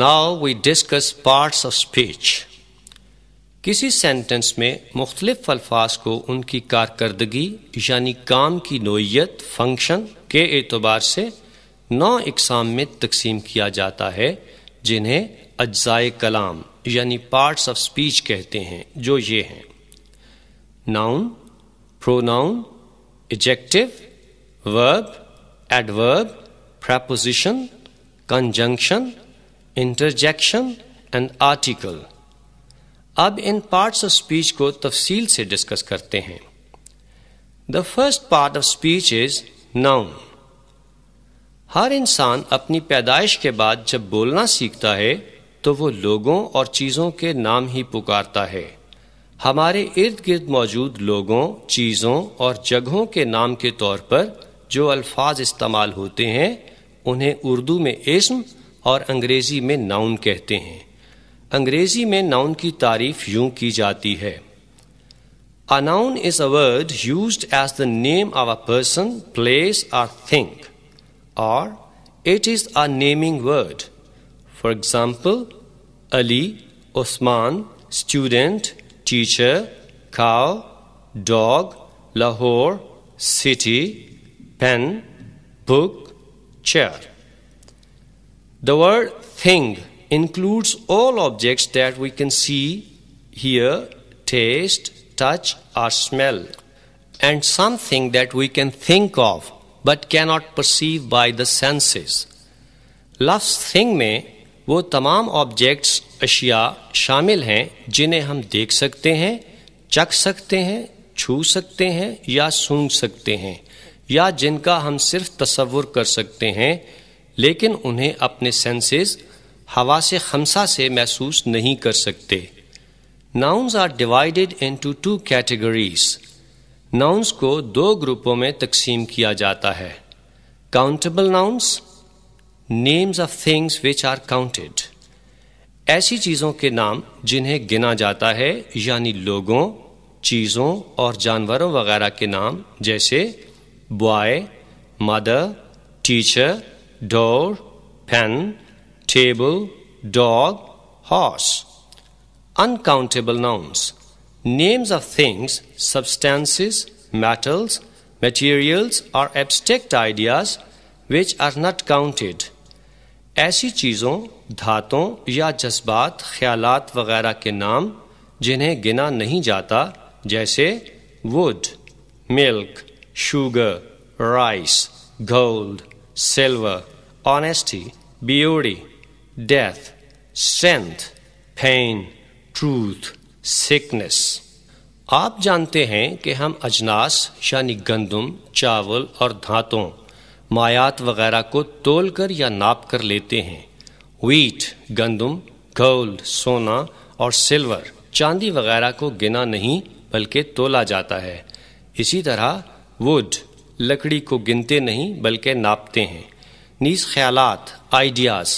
Now we discuss parts of speech کسی sentence میں مختلف الفاظ کو ان کی کارکردگی یعنی کام کی نوعیت فنکشن کے اعتبار سے نو اقسام میں تقسیم کیا جاتا ہے جنہیں اجزائے کلام یعنی پارٹس آف اسپیچ کہتے ہیں جو یہ ہیں noun pronoun adjective verb adverb preposition conjunction interjection and article اب ان پارٹس آف اسپیچ کو تفصیل سے ڈسکس کرتے ہیں the first part of speech is noun ہر انسان اپنی پیدائش کے بعد جب بولنا سیکھتا ہے تو وہ لوگوں اور چیزوں کے نام ہی پکارتا ہے ہمارے ارد گرد موجود لوگوں چیزوں اور جگہوں کے نام کے طور پر جو الفاظ استعمال ہوتے ہیں انہیں اردو میں اسم اور انگریزی میں ناؤن کہتے ہیں انگریزی میں ناؤن کی تعریف یوں کی جاتی ہے a noun is a word used as the name of a person place or thing اور it is a naming word for example Ali Usman student teacher cow dog Lahore city pen book chair the word thing includes all objects that we can see hear taste touch or smell and something that we can think of but can not perceive by the senses لفظ thing میں وہ تمام objects اشیا شامل ہیں جنہیں ہم دیکھ سکتے ہیں چکھ سکتے ہیں چھو سکتے ہیں یا سونگ سکتے ہیں یا جن کا ہم صرف تصور کر سکتے ہیں لیکن انہیں اپنے سینسز ہوا سے سے محسوس نہیں کر سکتے nouns are divided into two categories ناؤنز کو دو گروپوں میں تقسیم کیا جاتا ہے countable nouns names of things which are counted ایسی چیزوں کے نام جنہیں گنا جاتا ہے یعنی لوگوں چیزوں اور جانوروں وغیرہ کے نام جیسے boy mother teacher door pen table dog horse uncountable nouns names of things substances metals materials اور abstract ideas which are not counted ایسی چیزوں دھاتوں یا جذبات خیالات وغیرہ کے نام جنہیں گنا نہیں جاتا جیسے wood milk sugar rice gold silver, honesty, beauty, death, strength, pain, truth, sickness. آپ جانتے ہیں کہ ہم اجناس یعنی گندم چاول اور دھاتوں مایات وغیرہ کو تول کر یا ناپ کر لیتے ہیں ویٹ گندم گولڈ سونا اور سلور چاندی وغیرہ کو گنا نہیں بلکہ تولا جاتا ہے اسی طرح وڈ لکڑی کو گنتے نہیں بلکہ ناپتے ہیں نیز خیالات آئیڈیاز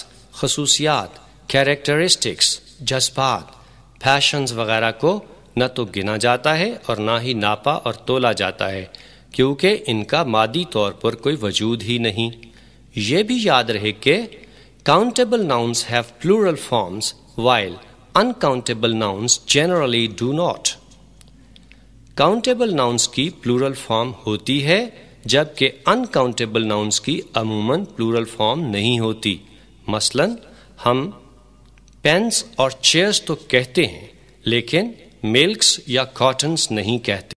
خصوصیات کیریکٹرسٹکس جذبات فیشنز وغیرہ کو نہ تو گنا جاتا ہے اور نہ ہی ناپا اور تولا جاتا ہے کیونکہ ان کا مادی طور پر کوئی وجود ہی نہیں یہ بھی یاد رہے کہ countable nouns have plural forms while uncountable nouns generally do not countable nouns کی پلورل فارم ہوتی ہے جبکہ ان کاؤنٹیبل ناؤنس کی عموماً پلورل فارم نہیں ہوتی مثلا ہم پینس اور چیئرس تو کہتے ہیں لیکن ملکس یا کاٹنس نہیں کہتے